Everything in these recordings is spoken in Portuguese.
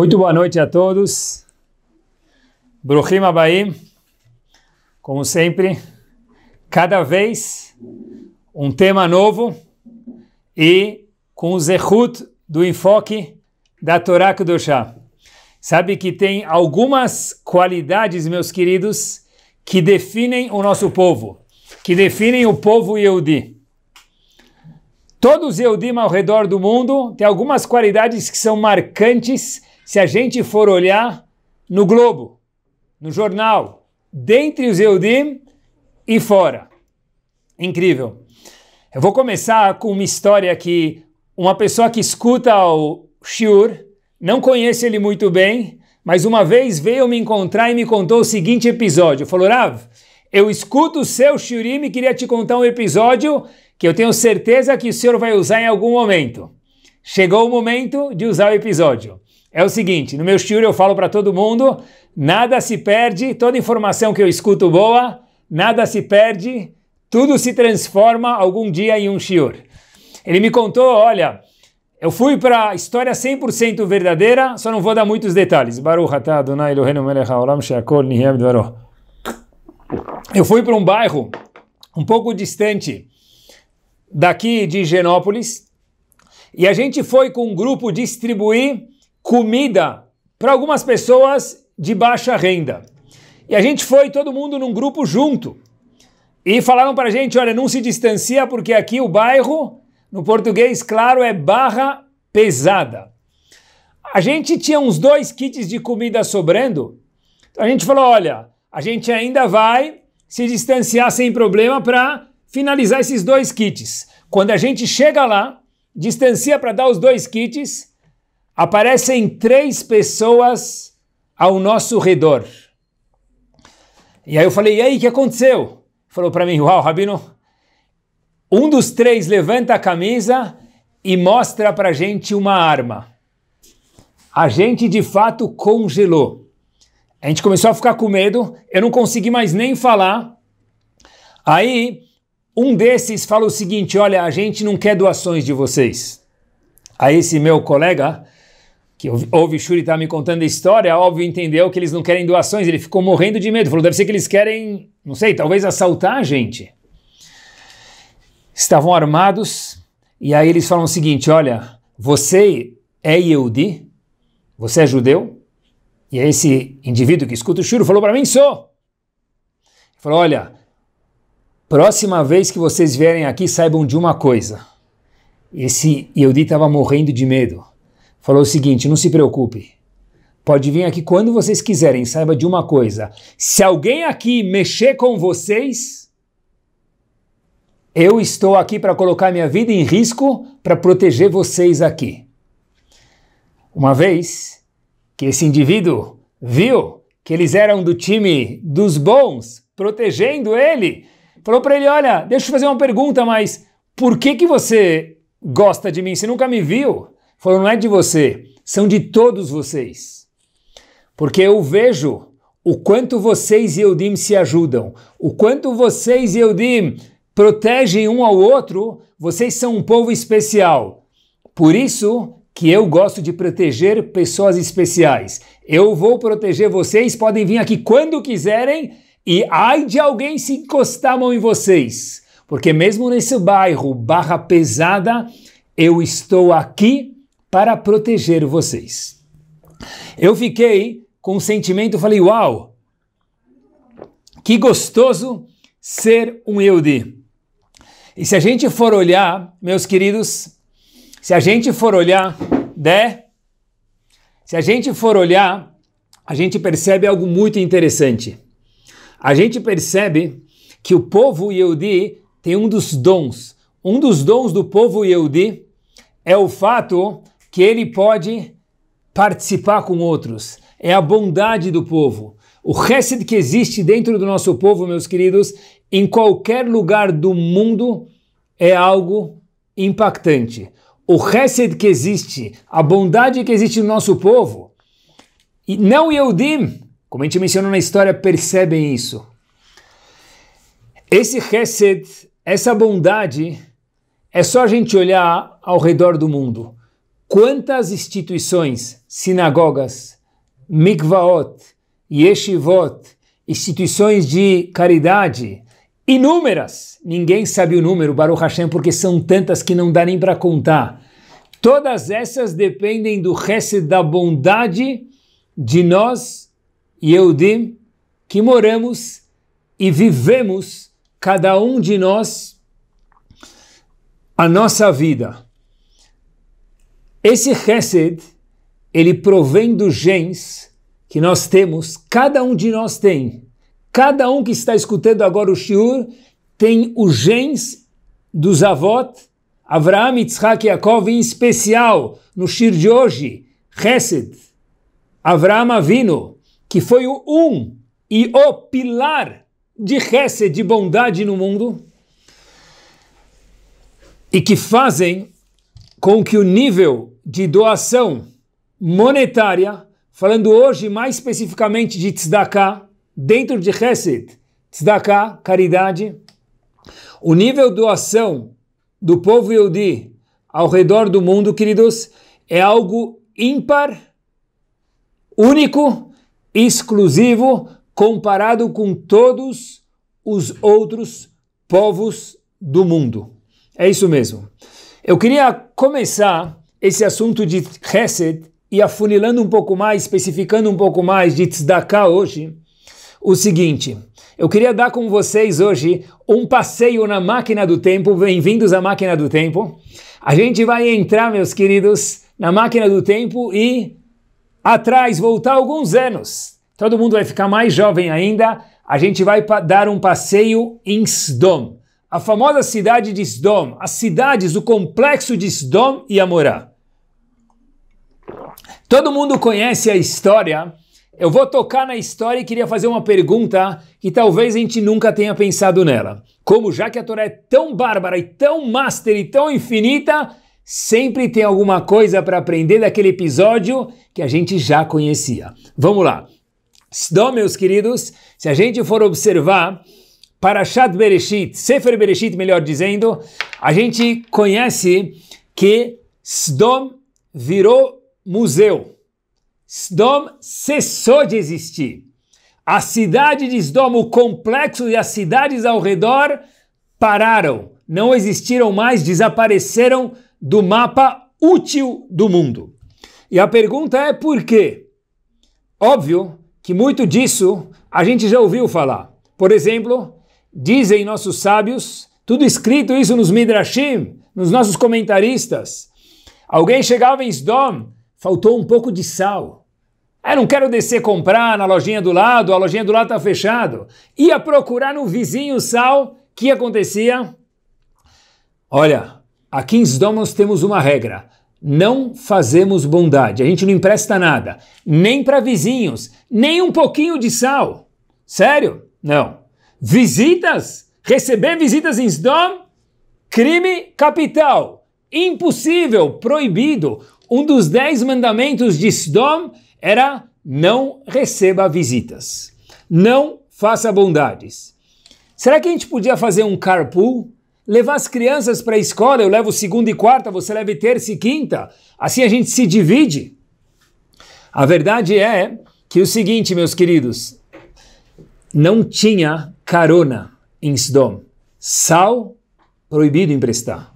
Muito boa noite a todos. Bruhima Abaim, como sempre, cada vez um tema novo e com o zehut do enfoque da Torá Kudoshá. Sabe que tem algumas qualidades, meus queridos, que definem o nosso povo, que definem o povo Yehudi. Todos Yehudim ao redor do mundo têm algumas qualidades que são marcantes se a gente for olhar no Globo, no jornal, dentre os Eudim e fora. Incrível. Eu vou começar com uma história que uma pessoa que escuta o Shur não conhece ele muito bem, mas uma vez veio me encontrar e me contou o seguinte episódio. Falou, Rav, eu escuto o seu Shurim e queria te contar um episódio que eu tenho certeza que o senhor vai usar em algum momento. Chegou o momento de usar o episódio é o seguinte: no meu shiur eu falo para todo mundo, nada se perde, toda informação que eu escuto boa, nada se perde, tudo se transforma algum dia em um shiur. Ele me contou, olha, eu fui para a história 100% verdadeira, só não vou dar muitos detalhes. Eu fui para um bairro um pouco distante daqui de Genópolis e a gente foi com um grupo distribuir comida para algumas pessoas de baixa renda. E a gente foi todo mundo num grupo junto. E falaram para a gente, olha, não se distancia porque aqui o bairro, no português claro, é barra pesada. A gente tinha uns dois kits de comida sobrando. Então a gente falou, olha, a gente ainda vai se distanciar sem problema para finalizar esses dois kits. Quando a gente chega lá, distancia para dar os dois kits, aparecem três pessoas ao nosso redor. E aí eu falei, e aí, o que aconteceu? Falou para mim, uau, Rabino, um dos três levanta a camisa e mostra para gente uma arma. A gente, de fato, congelou. A gente começou a ficar com medo, eu não consegui mais nem falar. Aí, um desses fala o seguinte, olha, a gente não quer doações de vocês. Aí esse meu colega que ouve Shuri tá me contando a história, óbvio entendeu que eles não querem doações, ele ficou morrendo de medo, falou, deve ser que eles querem, não sei, talvez assaltar a gente. Estavam armados, e aí eles falam o seguinte, olha, você é Yehudi? Você é judeu? E aí é esse indivíduo que escuta o Shuri falou para mim, sou. Ele falou, olha, próxima vez que vocês vierem aqui, saibam de uma coisa. Esse Yehudi estava morrendo de medo falou o seguinte: não se preocupe. Pode vir aqui quando vocês quiserem. Saiba de uma coisa: se alguém aqui mexer com vocês, eu estou aqui para colocar minha vida em risco para proteger vocês aqui. Uma vez que esse indivíduo viu que eles eram do time dos bons, protegendo ele, falou para ele: Olha, deixa eu fazer uma pergunta, mas por que, que você gosta de mim? Você nunca me viu? falou: não é de você, são de todos vocês. Porque eu vejo o quanto vocês e Eudim se ajudam, o quanto vocês e Eudim protegem um ao outro, vocês são um povo especial. Por isso que eu gosto de proteger pessoas especiais. Eu vou proteger vocês, podem vir aqui quando quiserem e ai de alguém se encostar a mão em vocês. Porque mesmo nesse bairro, barra pesada, eu estou aqui para proteger vocês. Eu fiquei com um sentimento, falei, uau, que gostoso ser um Yehudi. E se a gente for olhar, meus queridos, se a gente for olhar, né? Se a gente for olhar, a gente percebe algo muito interessante. A gente percebe que o povo Yehudi tem um dos dons. Um dos dons do povo Yehudi é o fato que ele pode participar com outros. É a bondade do povo. O resto que existe dentro do nosso povo, meus queridos, em qualquer lugar do mundo, é algo impactante. O resto que existe, a bondade que existe no nosso povo, e não Yehudim, como a gente mencionou na história, percebem isso. Esse Hesed, essa bondade, é só a gente olhar ao redor do mundo quantas instituições, sinagogas, mikvaot, yeshivot, instituições de caridade, inúmeras, ninguém sabe o número, Baruch Hashem, porque são tantas que não dá nem para contar. Todas essas dependem do resto da bondade de nós, Yehudim, que moramos e vivemos, cada um de nós, a nossa vida. Esse Chesed, ele provém dos gens que nós temos, cada um de nós tem. Cada um que está escutando agora o Shiur tem os gens dos avós Avraham, Yitzhak e Yaakov, em especial no Shir de hoje, Chesed, Avraham Avino, que foi o um e o pilar de Chesed, de bondade no mundo, e que fazem com que o nível de doação monetária, falando hoje mais especificamente de tzedakah, dentro de Hesed, tzedakah, caridade, o nível de doação do povo Yehudi ao redor do mundo, queridos, é algo ímpar, único, exclusivo, comparado com todos os outros povos do mundo. É isso mesmo. Eu queria começar esse assunto de Chesed e afunilando um pouco mais, especificando um pouco mais de Tzedakah hoje, o seguinte. Eu queria dar com vocês hoje um passeio na máquina do tempo. Bem-vindos à máquina do tempo. A gente vai entrar, meus queridos, na máquina do tempo e atrás voltar alguns anos. Todo mundo vai ficar mais jovem ainda. A gente vai dar um passeio em Sdom, a famosa cidade de Sdom, as cidades, o complexo de Sdom e Amorá. Todo mundo conhece a história. Eu vou tocar na história e queria fazer uma pergunta que talvez a gente nunca tenha pensado nela. Como já que a Torá é tão bárbara e tão master e tão infinita, sempre tem alguma coisa para aprender daquele episódio que a gente já conhecia. Vamos lá. Sdom, meus queridos, se a gente for observar Parashat Bereshit, Sefer Bereshit, melhor dizendo, a gente conhece que Sdom virou museu. Sdom cessou de existir. A cidade de Sdom, o complexo e as cidades ao redor pararam, não existiram mais, desapareceram do mapa útil do mundo. E a pergunta é por quê? Óbvio que muito disso a gente já ouviu falar. Por exemplo, dizem nossos sábios, tudo escrito isso nos Midrashim, nos nossos comentaristas. Alguém chegava em Sdom faltou um pouco de sal. Ah, não quero descer comprar na lojinha do lado, a lojinha do lado está fechado. Ia procurar no vizinho sal, que acontecia? Olha, aqui em nós temos uma regra. Não fazemos bondade, a gente não empresta nada, nem para vizinhos, nem um pouquinho de sal. Sério? Não. Visitas? Receber visitas em Sdom? Crime capital. Impossível, proibido um dos dez mandamentos de Sdom era não receba visitas, não faça bondades. Será que a gente podia fazer um carpool? Levar as crianças para a escola, eu levo segunda e quarta, você leva terça e quinta. Assim a gente se divide. A verdade é que o seguinte, meus queridos, não tinha carona em Sdom. Sal, proibido emprestar.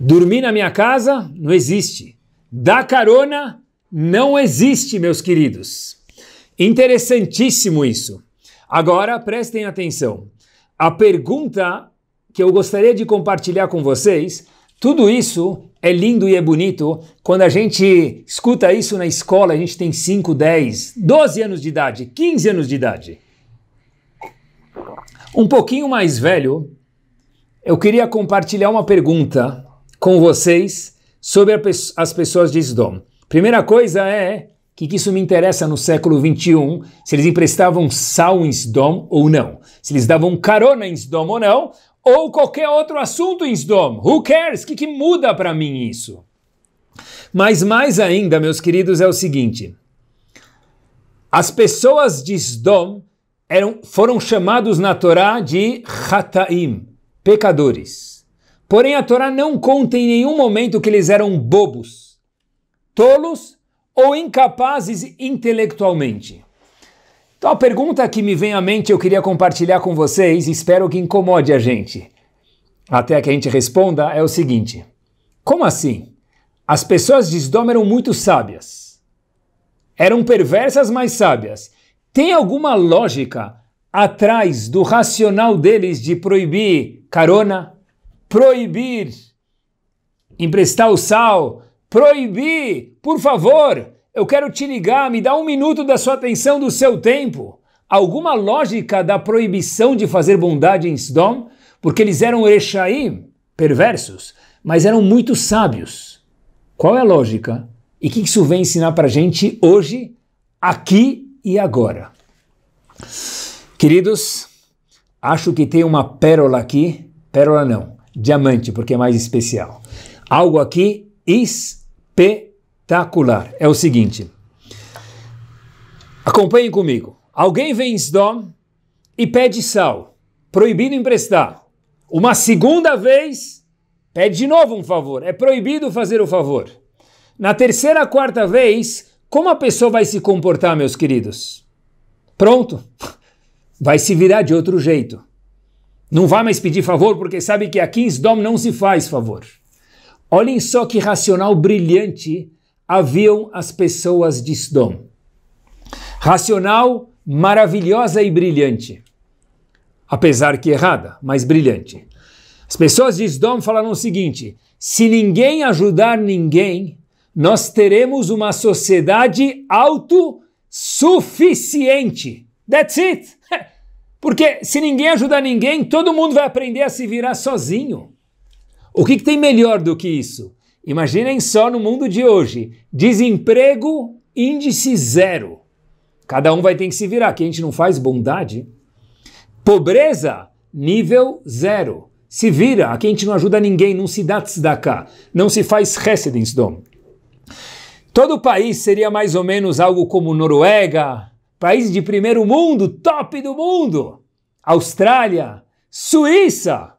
Dormir na minha casa, não existe. Da carona não existe, meus queridos. Interessantíssimo isso. Agora prestem atenção. A pergunta que eu gostaria de compartilhar com vocês, tudo isso é lindo e é bonito. Quando a gente escuta isso na escola, a gente tem 5, 10, 12 anos de idade, 15 anos de idade. Um pouquinho mais velho, eu queria compartilhar uma pergunta com vocês sobre as pessoas de Sdom. Primeira coisa é que, que isso me interessa no século 21, se eles emprestavam sal em Sdom ou não, se eles davam carona em Sdom ou não, ou qualquer outro assunto em Sdom. Who cares? O que, que muda para mim isso? Mas mais ainda, meus queridos, é o seguinte: as pessoas de Sdom eram, foram chamados na Torá de Hataim, pecadores. Porém, a Torá não conta em nenhum momento que eles eram bobos, tolos ou incapazes intelectualmente. Então, a pergunta que me vem à mente eu queria compartilhar com vocês, espero que incomode a gente, até que a gente responda, é o seguinte: Como assim? As pessoas de Sdom eram muito sábias. Eram perversas, mas sábias. Tem alguma lógica atrás do racional deles de proibir carona, proibir, emprestar o sal, proibir, por favor, eu quero te ligar, me dá um minuto da sua atenção, do seu tempo. Alguma lógica da proibição de fazer bondade em Sdom? Porque eles eram Erechaim, perversos, mas eram muito sábios. Qual é a lógica? E o que isso vem ensinar para a gente hoje, aqui e agora? Queridos, acho que tem uma pérola aqui. Pérola não diamante, porque é mais especial. Algo aqui espetacular. É o seguinte. Acompanhem comigo. Alguém vem em Sdom e pede sal, proibido emprestar. Uma segunda vez, pede de novo um favor, é proibido fazer o favor. Na terceira, quarta vez, como a pessoa vai se comportar, meus queridos? Pronto, vai se virar de outro jeito. Não vá mais pedir favor porque sabe que aqui em Sdom não se faz favor. Olhem só que racional brilhante haviam as pessoas de Sdom. Racional, maravilhosa e brilhante. Apesar que errada, mas brilhante. As pessoas de Sdom falaram o seguinte: se ninguém ajudar ninguém, nós teremos uma sociedade autossuficiente. That's it! Porque se ninguém ajudar ninguém, todo mundo vai aprender a se virar sozinho. O que, que tem melhor do que isso? Imaginem só no mundo de hoje: desemprego, índice zero. Cada um vai ter que se virar, que a gente não faz bondade. Pobreza, nível zero. Se vira, aqui a gente não ajuda ninguém, não se dá cá. não se faz residence dom. Todo o país seria mais ou menos algo como Noruega, países de primeiro mundo, top do mundo, Austrália, Suíça,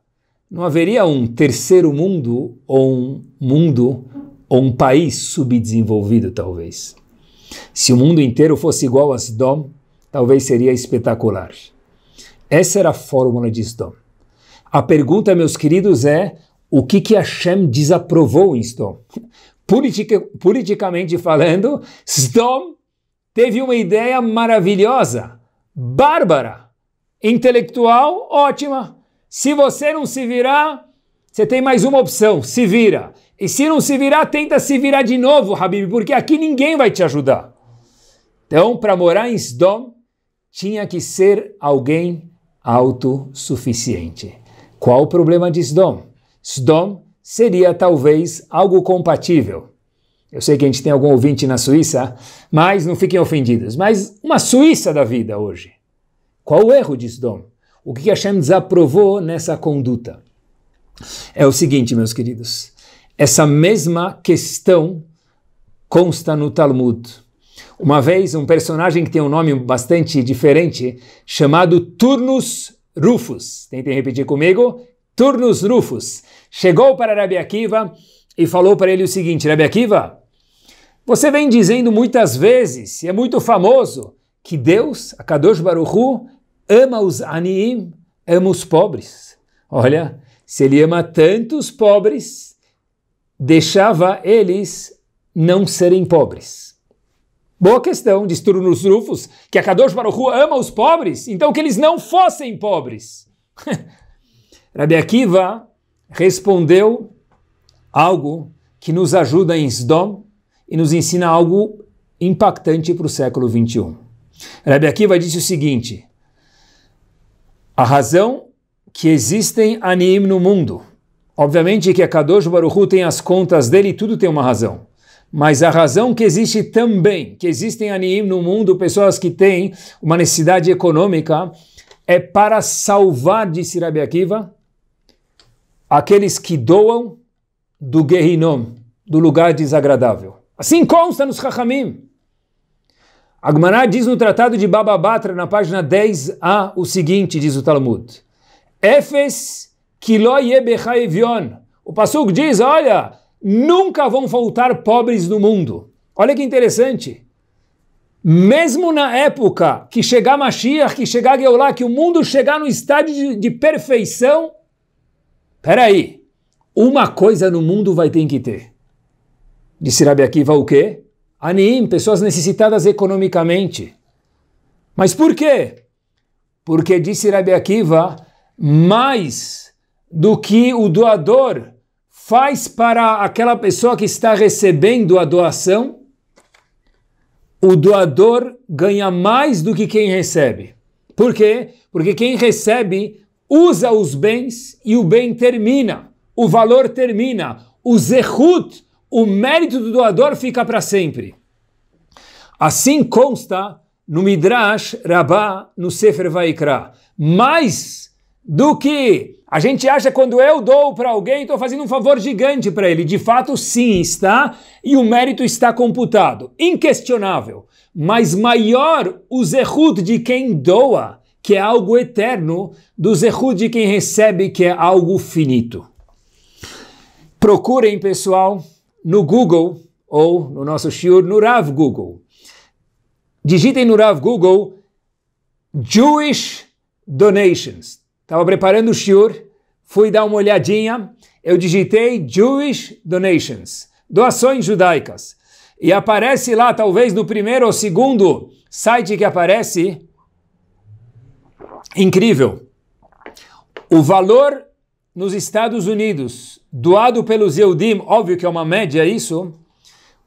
não haveria um terceiro mundo ou um mundo ou um país subdesenvolvido, talvez. Se o mundo inteiro fosse igual a Sdom, talvez seria espetacular. Essa era a fórmula de Sdom. A pergunta, meus queridos, é o que, que Hashem desaprovou em Sdom? Politica, politicamente falando, Sdom teve uma ideia maravilhosa, bárbara, intelectual, ótima. Se você não se virar, você tem mais uma opção, se vira. E se não se virar, tenta se virar de novo, Habib, porque aqui ninguém vai te ajudar. Então, para morar em Sdom, tinha que ser alguém autossuficiente. Qual o problema de Sdom? Sdom seria talvez algo compatível eu sei que a gente tem algum ouvinte na Suíça, mas não fiquem ofendidos. Mas uma Suíça da vida hoje. Qual o erro disso, O que Hashem desaprovou nessa conduta? É o seguinte, meus queridos. Essa mesma questão consta no Talmud. Uma vez, um personagem que tem um nome bastante diferente, chamado Turnus Rufus. Tentem repetir comigo. Turnus Rufus. Chegou para Rabi Akiva e falou para ele o seguinte, Rabi Akiva, você vem dizendo muitas vezes, e é muito famoso, que Deus, a Kadosh Baruchu, ama os aniim, ama os pobres. Olha, se ele ama tanto os pobres, deixava eles não serem pobres. Boa questão, diz Turnos Rufus, que a Kadosh Baruchu ama os pobres, então que eles não fossem pobres. Rabi Akiva respondeu algo que nos ajuda em Sdom e nos ensina algo impactante para o século 21. Rebbe Akiva disse o seguinte: a razão que existem anim no mundo. Obviamente que a Kadosh Baruchu tem as contas dele e tudo tem uma razão. Mas a razão que existe também, que existem anim no mundo, pessoas que têm uma necessidade econômica, é para salvar, disse Rabi Akiva, aqueles que doam do Gehinom, do lugar desagradável. Assim consta nos Chachamim. Agmará diz no Tratado de Baba Batra, na página 10a, o seguinte, diz o Talmud. Efes kiloyebechaevion. O Passuc diz, olha, nunca vão faltar pobres no mundo. Olha que interessante. Mesmo na época que chegar Mashiach, que chegar Geulah, que o mundo chegar no estádio de, de perfeição, peraí, uma coisa no mundo vai ter que ter. Disse Rabi Akiva o quê? Aniim, pessoas necessitadas economicamente. Mas por quê? Porque disse Rabi Akiva, mais do que o doador faz para aquela pessoa que está recebendo a doação, o doador ganha mais do que quem recebe. Por quê? Porque quem recebe usa os bens e o bem termina, o valor termina, o zehut, o mérito do doador fica para sempre. Assim consta no Midrash Rabá, no Sefer Vaikra. Mais do que a gente acha quando eu dou para alguém, estou fazendo um favor gigante para ele. De fato, sim, está, e o mérito está computado. Inquestionável. Mas maior o zehut de quem doa, que é algo eterno, do zehut de quem recebe, que é algo finito. Procurem, pessoal, no Google ou no nosso shiur no Rav Google. Digitem no Rav Google Jewish Donations. Estava preparando o shiur, fui dar uma olhadinha, eu digitei Jewish Donations, doações judaicas. E aparece lá, talvez no primeiro ou segundo site que aparece, incrível, o valor nos Estados Unidos, doado pelos Eudim, óbvio que é uma média isso,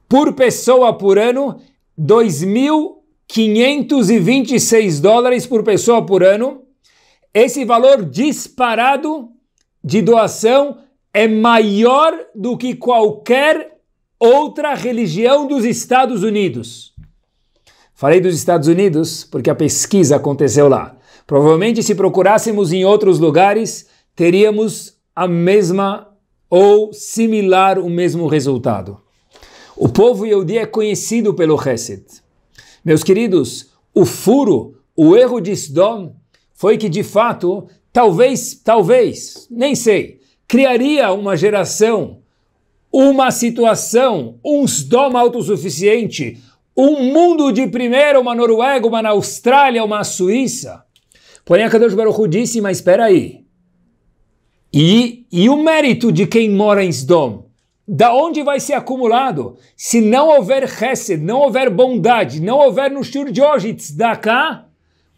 por pessoa por ano, 2.526 dólares por pessoa por ano. Esse valor disparado de doação é maior do que qualquer outra religião dos Estados Unidos. Falei dos Estados Unidos porque a pesquisa aconteceu lá. Provavelmente, se procurássemos em outros lugares, teríamos a mesma ou similar o mesmo resultado. O povo Yehudi é conhecido pelo Hesed. Meus queridos, o furo, o erro de Sdom foi que de fato, talvez, talvez, nem sei, criaria uma geração, uma situação, um Sdom autossuficiente, um mundo de primeira, uma Noruega, uma na Austrália, uma Suíça. Porém, a Kadosh Baruch disse, mas espera aí, e, e o mérito de quem mora em Sdom? Da onde vai ser acumulado? Se não houver Hesed, não houver bondade, não houver no Shur de hoje, cá,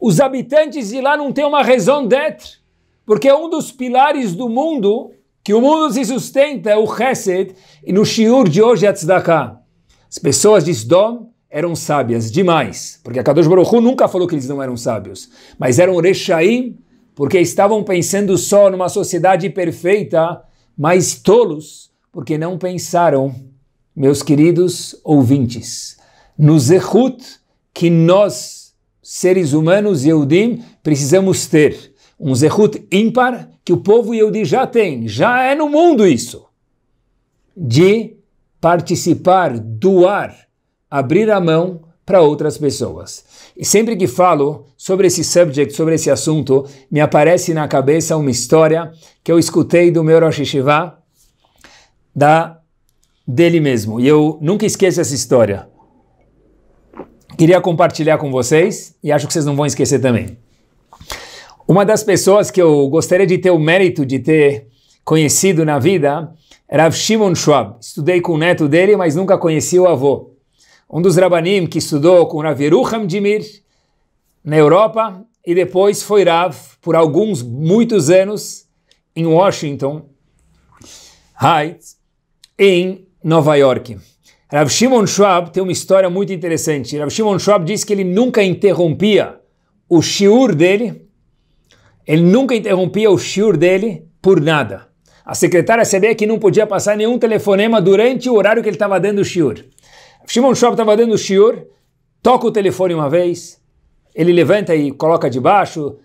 os habitantes de lá não têm uma raison d'être, porque é um dos pilares do mundo, que o mundo se sustenta, é o Hesed, e no Shur de hoje é Tzedakah. As pessoas de Sdom eram sábias demais, porque a Kadosh Baruch Hu nunca falou que eles não eram sábios, mas eram Rechaim, porque estavam pensando só numa sociedade perfeita, mas tolos, porque não pensaram, meus queridos ouvintes, no zehut que nós, seres humanos Yehudim, precisamos ter. Um zehut ímpar que o povo Yehudi já tem, já é no mundo isso, de participar, doar, abrir a mão para outras pessoas. E sempre que falo sobre esse subject, sobre esse assunto, me aparece na cabeça uma história que eu escutei do meu Rosh Shivá, da dele mesmo. E eu nunca esqueço essa história. Queria compartilhar com vocês e acho que vocês não vão esquecer também. Uma das pessoas que eu gostaria de ter o mérito de ter conhecido na vida era Shimon Schwab. Estudei com o neto dele, mas nunca conheci o avô um dos Rabanim que estudou com Rav Yerucham Dimir na Europa e depois foi Rav por alguns, muitos anos em Washington Heights, em Nova York. Rav Shimon Schwab tem uma história muito interessante. Rav Shimon Schwab disse que ele nunca interrompia o shiur dele, ele nunca interrompia o shiur dele por nada. A secretária sabia que não podia passar nenhum telefonema durante o horário que ele estava dando o shiur. Shimon Shop estava dando o shiur, toca o telefone uma vez, ele levanta e coloca debaixo,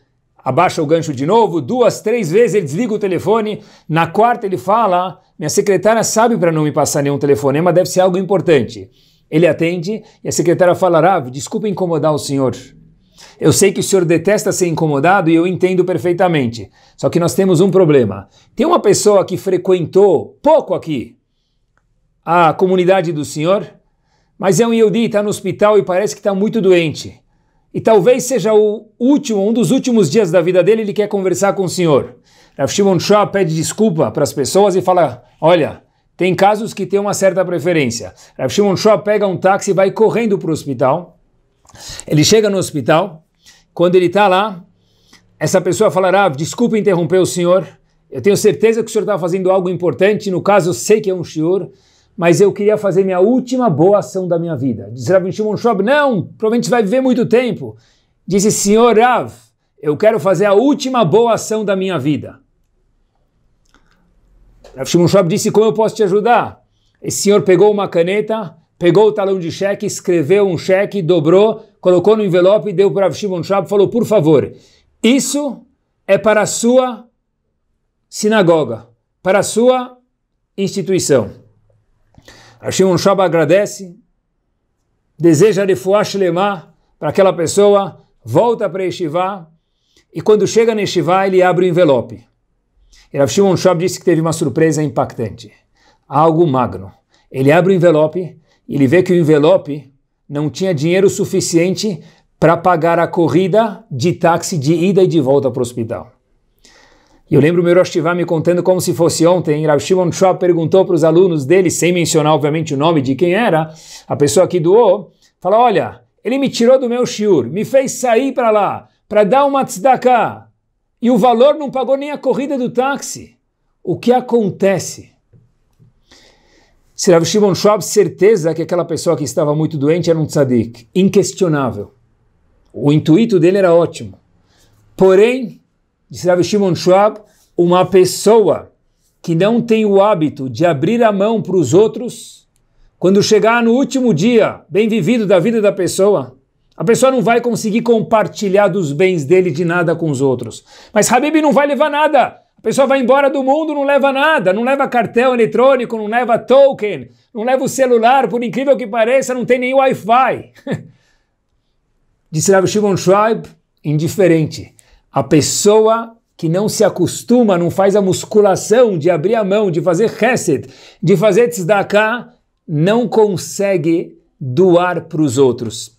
abaixa o gancho de novo, duas, três vezes ele desliga o telefone, na quarta ele fala, minha secretária sabe para não me passar nenhum telefonema, deve ser algo importante. Ele atende e a secretária fala, Rav, desculpa incomodar o senhor. Eu sei que o senhor detesta ser incomodado e eu entendo perfeitamente. Só que nós temos um problema. Tem uma pessoa que frequentou pouco aqui a comunidade do senhor mas é um Yehudi, está no hospital e parece que está muito doente. E talvez seja o último, um dos últimos dias da vida dele, ele quer conversar com o senhor. Rav Shimon Shah pede desculpa para as pessoas e fala, olha, tem casos que tem uma certa preferência. Rav Shimon Shah pega um táxi e vai correndo para o hospital. Ele chega no hospital, quando ele está lá, essa pessoa falará, ah, desculpa interromper o senhor, eu tenho certeza que o senhor está fazendo algo importante, no caso eu sei que é um senhor, mas eu queria fazer minha última boa ação da minha vida. Diz Rav Shimon Shob, não, provavelmente vai viver muito tempo. Disse, senhor Rav, eu quero fazer a última boa ação da minha vida. Rav Shimon Shob disse, como eu posso te ajudar? Esse senhor pegou uma caneta, pegou o talão de cheque, escreveu um cheque, dobrou, colocou no envelope, deu para Rav Shimon Shob, falou, por favor, isso é para a sua sinagoga, para a sua instituição. A Shimon agradece, deseja refuah shlemah para aquela pessoa, volta para Yeshiva, e quando chega na Yeshiva, ele abre o envelope. E Rav Shimon Shab disse que teve uma surpresa impactante, algo magno. Ele abre o envelope e ele vê que o envelope não tinha dinheiro suficiente para pagar a corrida de táxi de ida e de volta para o hospital eu lembro o meu Rosh me contando como se fosse ontem. Rav Shimon Schwab perguntou para os alunos dele, sem mencionar obviamente o nome de quem era, a pessoa que doou, falou: Olha, ele me tirou do meu shiur, me fez sair para lá, para dar uma tzedakah. E o valor não pagou nem a corrida do táxi. O que acontece? Rav Shimon Schwab certeza que aquela pessoa que estava muito doente era um tzadik? Inquestionável. O intuito dele era ótimo. Porém, disse Rav Shimon Schwab, uma pessoa que não tem o hábito de abrir a mão para os outros, quando chegar no último dia bem vivido da vida da pessoa, a pessoa não vai conseguir compartilhar dos bens dele de nada com os outros. Mas Habib não vai levar nada. A pessoa vai embora do mundo, não leva nada, não leva cartão eletrônico, não leva token, não leva o celular, por incrível que pareça, não tem nem Wi-Fi. Disse Rav Shimon Schwab, indiferente. A pessoa que não se acostuma, não faz a musculação de abrir a mão, de fazer reset, de fazer tzedakah, não consegue doar para os outros.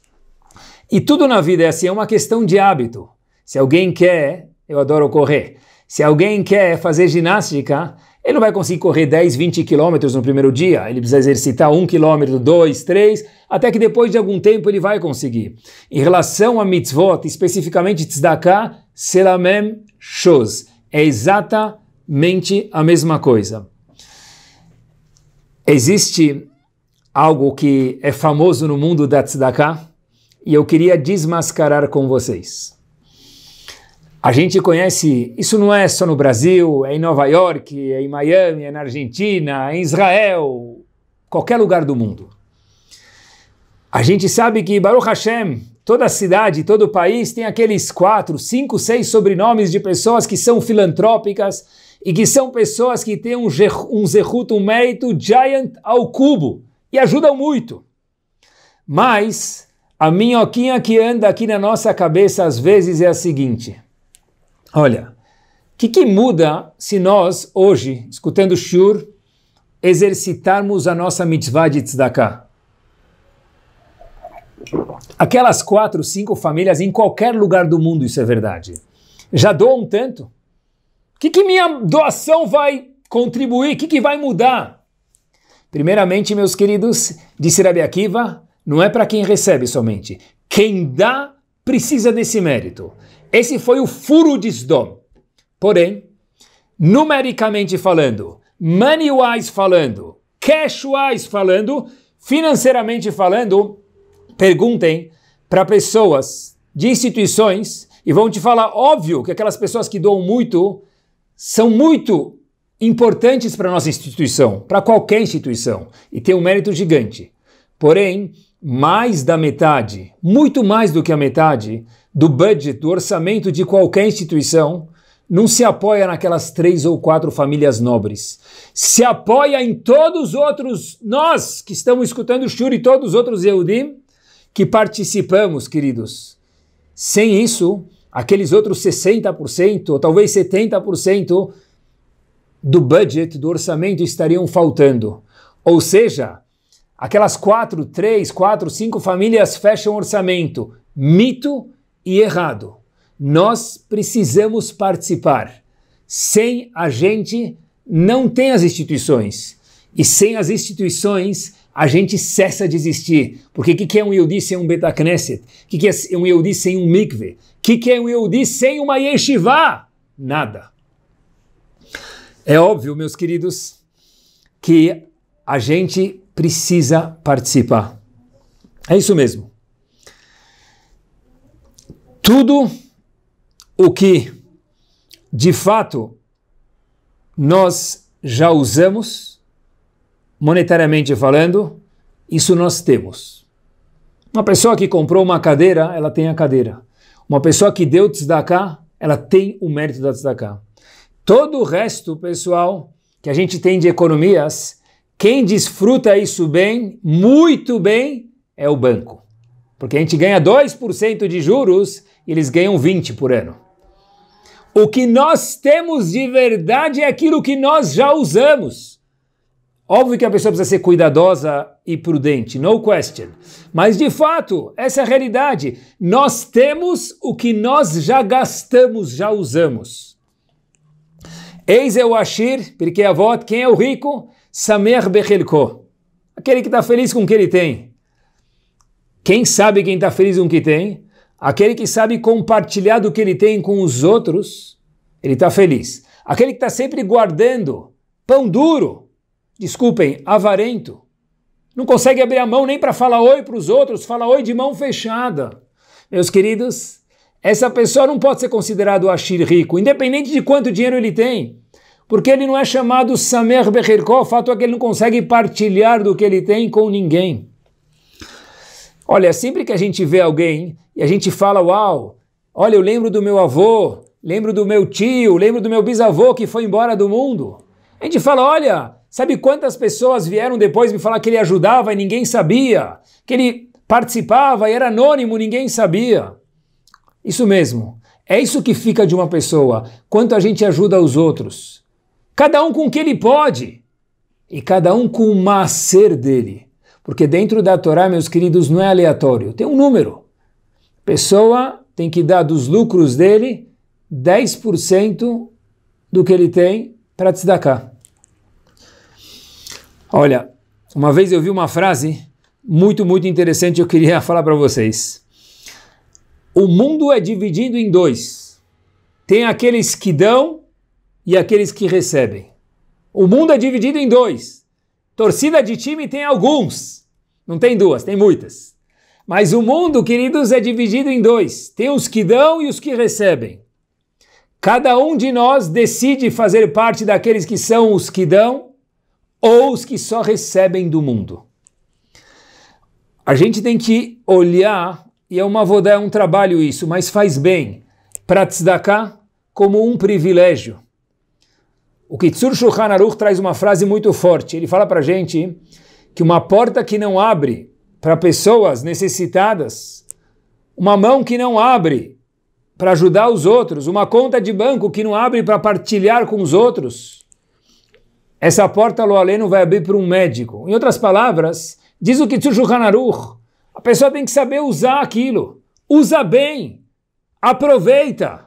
E tudo na vida é assim, é uma questão de hábito. Se alguém quer, eu adoro correr. Se alguém quer fazer ginástica, ele não vai conseguir correr 10, 20 quilômetros no primeiro dia. Ele precisa exercitar 1 quilômetro, 2, 3, até que depois de algum tempo ele vai conseguir. Em relação a mitzvot, especificamente tzedakah, c'est la même É exatamente a mesma coisa. Existe algo que é famoso no mundo da tzedakah e eu queria desmascarar com vocês. A gente conhece, isso não é só no Brasil, é em Nova York, é em Miami, é na Argentina, é em Israel, qualquer lugar do mundo. A gente sabe que Baruch Hashem, Toda cidade, todo país tem aqueles quatro, cinco, seis sobrenomes de pessoas que são filantrópicas e que são pessoas que têm um, um um mérito giant ao cubo e ajudam muito. Mas a minhoquinha que anda aqui na nossa cabeça às vezes é a seguinte: olha, o que, que muda se nós, hoje, escutando Shur, exercitarmos a nossa mitzvah de tzedakah? Aquelas quatro, cinco famílias em qualquer lugar do mundo, isso é verdade. Já doam tanto. O que, que minha doação vai contribuir? O que, que vai mudar? Primeiramente, meus queridos, disse Rabi Akiva, não é para quem recebe somente. Quem dá precisa desse mérito. Esse foi o furo de Sdom. Porém, numericamente falando, money-wise falando, cash-wise falando, financeiramente falando, perguntem para pessoas de instituições e vão te falar, óbvio, que aquelas pessoas que doam muito são muito importantes para a nossa instituição, para qualquer instituição, e tem um mérito gigante. Porém, mais da metade, muito mais do que a metade, do budget, do orçamento de qualquer instituição, não se apoia naquelas três ou quatro famílias nobres. Se apoia em todos os outros, nós que estamos escutando o Shuri e todos os outros Eudim, que participamos, queridos. Sem isso, aqueles outros 60%, ou talvez 70% do budget, do orçamento estariam faltando. Ou seja, aquelas quatro, três, quatro, cinco famílias fecham orçamento. Mito e errado. Nós precisamos participar. Sem a gente, não tem as instituições. E sem as instituições, a gente cessa de existir. Porque o que, que é um Yehudi sem um Betacneset? O que, que é um Yehudi sem um Mikve? O que, que é um Yehudi sem uma Yeshiva? Nada. É óbvio, meus queridos, que a gente precisa participar. É isso mesmo. Tudo o que de fato nós já usamos monetariamente falando, isso nós temos. Uma pessoa que comprou uma cadeira, ela tem a cadeira. Uma pessoa que deu tzedakah, ela tem o mérito da tzedakah. Todo o resto, pessoal, que a gente tem de economias, quem desfruta isso bem, muito bem, é o banco. Porque a gente ganha 2% de juros e eles ganham 20% por ano. O que nós temos de verdade é aquilo que nós já usamos. Óbvio que a pessoa precisa ser cuidadosa e prudente, no question. Mas de fato, essa é a realidade. Nós temos o que nós já gastamos, já usamos. Eis é o Ashir, porque a voto, quem é o rico? Samer Bechelko. Aquele que está feliz com o que ele tem. Quem sabe quem está feliz com o que tem? Aquele que sabe compartilhar do que ele tem com os outros, ele está feliz. Aquele que está sempre guardando pão duro, desculpem, avarento. Não consegue abrir a mão nem para falar oi para os outros, fala oi de mão fechada. Meus queridos, essa pessoa não pode ser considerado Ashir rico, independente de quanto dinheiro ele tem, porque ele não é chamado Samer Becherkó, o fato é que ele não consegue partilhar do que ele tem com ninguém. Olha, sempre que a gente vê alguém e a gente fala, uau, olha, eu lembro do meu avô, lembro do meu tio, lembro do meu bisavô que foi embora do mundo. A gente fala, olha, Sabe quantas pessoas vieram depois me falar que ele ajudava e ninguém sabia? Que ele participava e era anônimo, ninguém sabia? Isso mesmo. É isso que fica de uma pessoa, quanto a gente ajuda os outros. Cada um com o que ele pode e cada um com o macer dele. Porque dentro da Torá, meus queridos, não é aleatório, tem um número. Pessoa tem que dar dos lucros dele 10% do que ele tem para te dar cá. Olha, uma vez eu vi uma frase muito, muito interessante, eu queria falar para vocês. O mundo é dividido em dois. Tem aqueles que dão e aqueles que recebem. O mundo é dividido em dois. Torcida de time tem alguns. Não tem duas, tem muitas. Mas o mundo, queridos, é dividido em dois: tem os que dão e os que recebem. Cada um de nós decide fazer parte daqueles que são os que dão ou os que só recebem do mundo. A gente tem que olhar, e é uma vodá, é um trabalho isso, mas faz bem, para tzedakah como um privilégio. O Kitsur Shulchan Aruch traz uma frase muito forte. Ele fala para a gente que uma porta que não abre para pessoas necessitadas, uma mão que não abre para ajudar os outros, uma conta de banco que não abre para partilhar com os outros, essa porta, lo não vai abrir para um médico. Em outras palavras, diz o Kitsu Hanaruch, a pessoa tem que saber usar aquilo. Usa bem. Aproveita.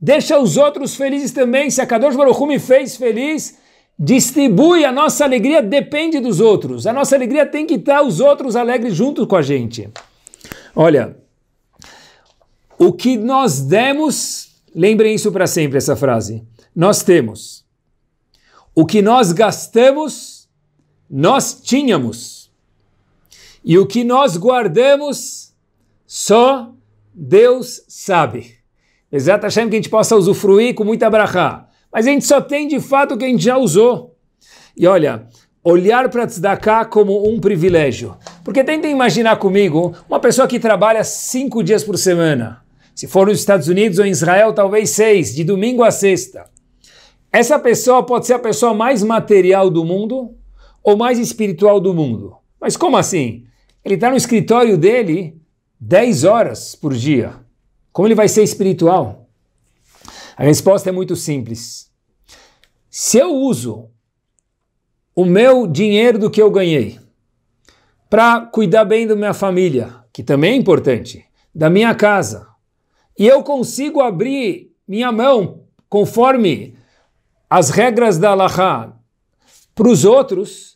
Deixa os outros felizes também. Se a Kadosh me fez feliz, distribui. A nossa alegria depende dos outros. A nossa alegria tem que estar os outros alegres junto com a gente. Olha, o que nós demos, lembrem isso para sempre, essa frase. Nós temos. O que nós gastamos, nós tínhamos. E o que nós guardamos, só Deus sabe. Exato achando que a gente possa usufruir com muita brachá. Mas a gente só tem de fato o que a gente já usou. E olha, olhar para Tzedakah como um privilégio. Porque tentem imaginar comigo uma pessoa que trabalha cinco dias por semana. Se for nos Estados Unidos ou em Israel, talvez seis, de domingo a sexta. Essa pessoa pode ser a pessoa mais material do mundo ou mais espiritual do mundo. Mas como assim? Ele está no escritório dele 10 horas por dia. Como ele vai ser espiritual? A resposta é muito simples. Se eu uso o meu dinheiro do que eu ganhei para cuidar bem da minha família, que também é importante, da minha casa, e eu consigo abrir minha mão conforme as regras da Allahá para os outros,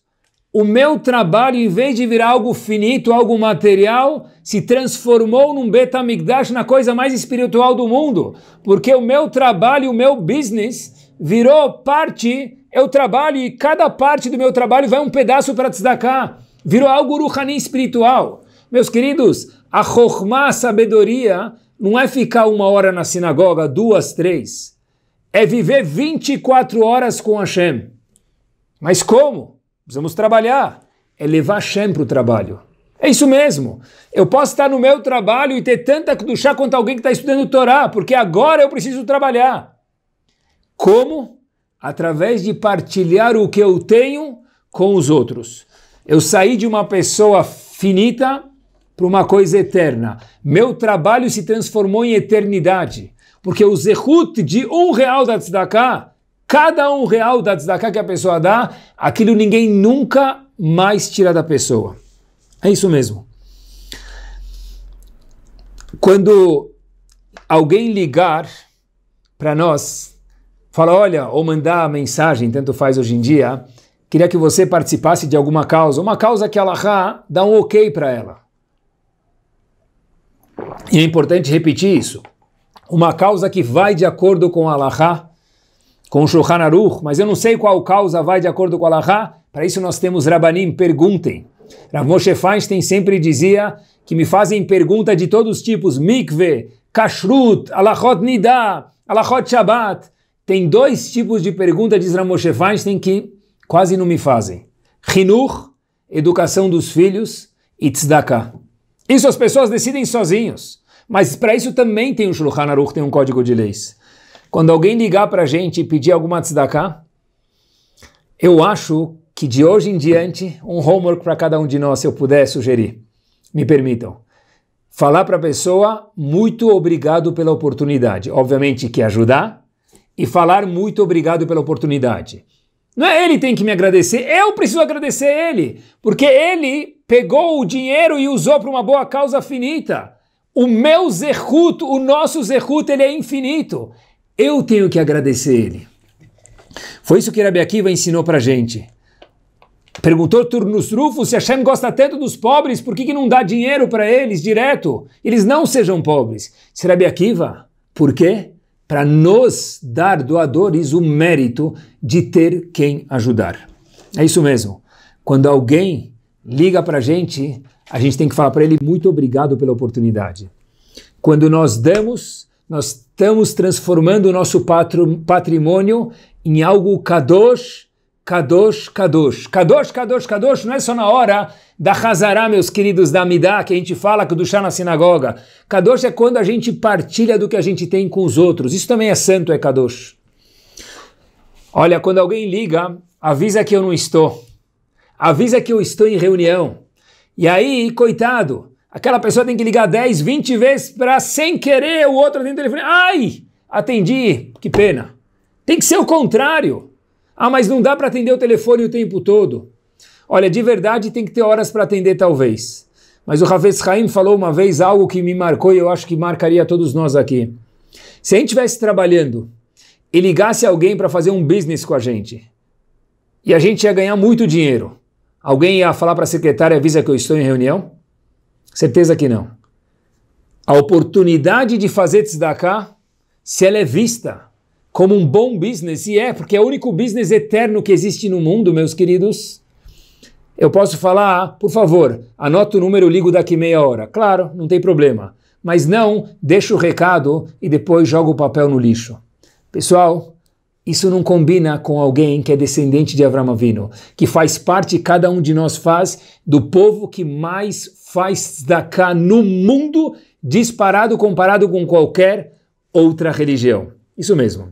o meu trabalho, em vez de virar algo finito, algo material, se transformou num Betamigdash, na coisa mais espiritual do mundo. Porque o meu trabalho, o meu business, virou parte, eu trabalho e cada parte do meu trabalho vai um pedaço para destacar. Virou algo ruhani espiritual. Meus queridos, a chokmah, a sabedoria, não é ficar uma hora na sinagoga, duas, três é viver 24 horas com Hashem. Mas como? Precisamos trabalhar. É levar Hashem para o trabalho. É isso mesmo. Eu posso estar no meu trabalho e ter tanta chá quanto alguém que está estudando Torá, porque agora eu preciso trabalhar. Como? Através de partilhar o que eu tenho com os outros. Eu saí de uma pessoa finita para uma coisa eterna. Meu trabalho se transformou em eternidade. Porque o zehut de um real da tzedakah, cada um real da tzedakah que a pessoa dá, aquilo ninguém nunca mais tira da pessoa. É isso mesmo. Quando alguém ligar para nós, fala, olha, ou mandar mensagem, tanto faz hoje em dia, queria que você participasse de alguma causa, uma causa que a Allahá dá um ok para ela. E é importante repetir isso uma causa que vai de acordo com Allahá, com Shulchan Aruch, mas eu não sei qual causa vai de acordo com Allahá, para isso nós temos Rabanim, perguntem. Rav Moshe Feinstein sempre dizia que me fazem pergunta de todos os tipos, mikve, kashrut, alachot nidah, alachot shabbat. Tem dois tipos de pergunta, diz Rav Moshe Feinstein, que quase não me fazem. Hinur, educação dos filhos, e tzedakah. Isso as pessoas decidem sozinhos. Mas para isso também tem um Shulchan Aruch, tem um código de leis. Quando alguém ligar para a gente e pedir alguma tzedakah, eu acho que de hoje em diante, um homework para cada um de nós, se eu puder sugerir, me permitam. Falar para a pessoa, muito obrigado pela oportunidade. Obviamente que ajudar, e falar muito obrigado pela oportunidade. Não é ele que tem que me agradecer, eu preciso agradecer ele, porque ele pegou o dinheiro e usou para uma boa causa finita. O meu Zerhut, o nosso Zerhut, ele é infinito. Eu tenho que agradecer ele. Foi isso que Rabi Akiva ensinou pra gente. Perguntou Turnus Rufus se Hashem gosta tanto dos pobres, por que, que não dá dinheiro para eles direto? Eles não sejam pobres. Disse Rabi Akiva, por quê? Para nos dar doadores o mérito de ter quem ajudar. É isso mesmo. Quando alguém liga para a gente a gente tem que falar para ele muito obrigado pela oportunidade. Quando nós damos, nós estamos transformando o nosso patrimônio em algo kadosh, kadosh, kadosh. Kadosh, kadosh, kadosh não é só na hora da Hazará, meus queridos, da Amidá, que a gente fala que Kudushá na sinagoga. Kadosh é quando a gente partilha do que a gente tem com os outros. Isso também é santo, é kadosh. Olha, quando alguém liga, avisa que eu não estou. Avisa que eu estou em reunião e aí, coitado, aquela pessoa tem que ligar 10, 20 vezes para, sem querer, o outro atender o telefone. Ai, atendi, que pena. Tem que ser o contrário. Ah, mas não dá para atender o telefone o tempo todo. Olha, de verdade tem que ter horas para atender talvez. Mas o Ravetz Haim falou uma vez algo que me marcou e eu acho que marcaria todos nós aqui. Se a gente estivesse trabalhando e ligasse alguém para fazer um business com a gente, e a gente ia ganhar muito dinheiro, alguém ia falar para a secretária, avisa que eu estou em reunião? Certeza que não. A oportunidade de fazer tzedakah, se ela é vista como um bom business, e é, porque é o único business eterno que existe no mundo, meus queridos, eu posso falar, por favor, anota o número, ligo daqui meia hora. Claro, não tem problema. Mas não, deixa o recado e depois joga o papel no lixo. Pessoal, isso não combina com alguém que é descendente de Avram Avinu, que faz parte, cada um de nós faz, do povo que mais faz cá no mundo, disparado comparado com qualquer outra religião. Isso mesmo.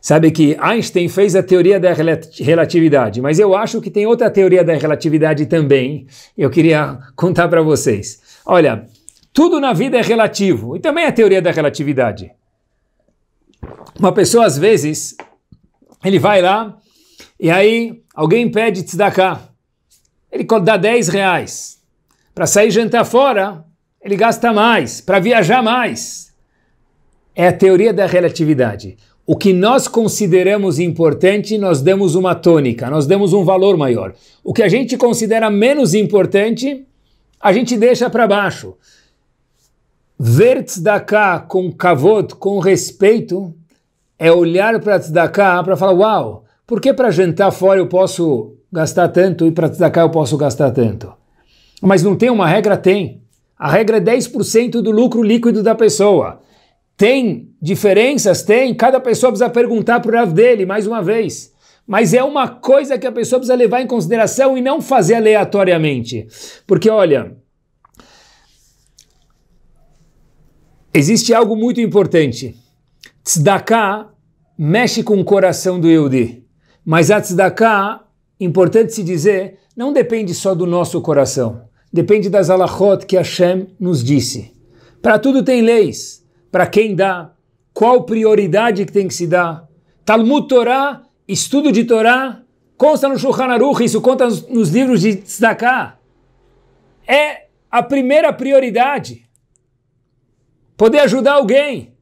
Sabe que Einstein fez a teoria da relatividade, mas eu acho que tem outra teoria da relatividade também. Eu queria contar para vocês. Olha, tudo na vida é relativo, e também a teoria da relatividade. Uma pessoa, às vezes, ele vai lá e aí alguém pede tzedakah. Ele dá 10 reais. Para sair jantar fora, ele gasta mais. Para viajar mais. É a teoria da relatividade. O que nós consideramos importante, nós damos uma tônica, nós damos um valor maior. O que a gente considera menos importante, a gente deixa para baixo. Ver tzedakah com kavod, com respeito, é olhar para tzedakah para falar, uau, por que para jantar fora eu posso gastar tanto e para tzedakah eu posso gastar tanto? Mas não tem uma regra? Tem. A regra é 10% do lucro líquido da pessoa. Tem diferenças? Tem. Cada pessoa precisa perguntar para o dele, mais uma vez. Mas é uma coisa que a pessoa precisa levar em consideração e não fazer aleatoriamente. Porque, olha, existe algo muito importante. Tzedakah mexe com o coração do Yehudi. Mas a Tzedakah, importante se dizer, não depende só do nosso coração. Depende das alachot que Hashem nos disse. Para tudo tem leis. Para quem dá, qual prioridade que tem que se dar. Talmud Torah, estudo de Torá, consta no Shulchan Aruch, isso conta nos livros de Tzedakah. É a primeira prioridade. Poder ajudar alguém.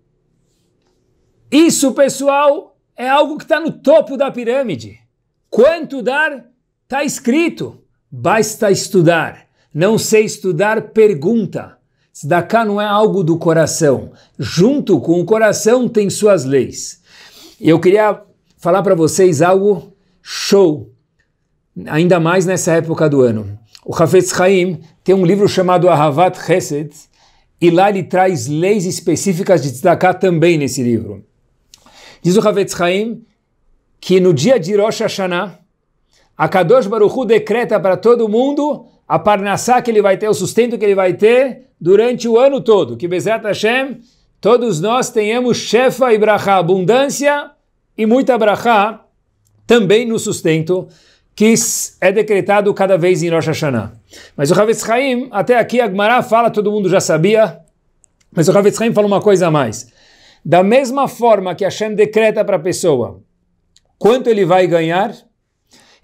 Isso, pessoal, é algo que está no topo da pirâmide. Quanto dar? Está escrito. Basta estudar. Não sei estudar, pergunta. Isso não é algo do coração. Junto com o coração tem suas leis. Eu queria falar para vocês algo show, ainda mais nessa época do ano. O Hafez Chaim tem um livro chamado Ahavat Chesed, e lá ele traz leis específicas de destacar também nesse livro. Diz o Havetz Shaim que no dia de Rosh Hashanah, a Kadosh Baruchu decreta para todo mundo a parnassá que ele vai ter, o sustento que ele vai ter durante o ano todo. Que Bezerra Hashem, todos nós tenhamos Shefa e Brachá, abundância e muita Brachá também no sustento que é decretado cada vez em Rosh Hashanah. Mas o Havetz Shaim até aqui a Gemara fala, todo mundo já sabia, mas o Havetz Shaim fala uma coisa a mais. Da mesma forma que Hashem decreta para a pessoa quanto ele vai ganhar,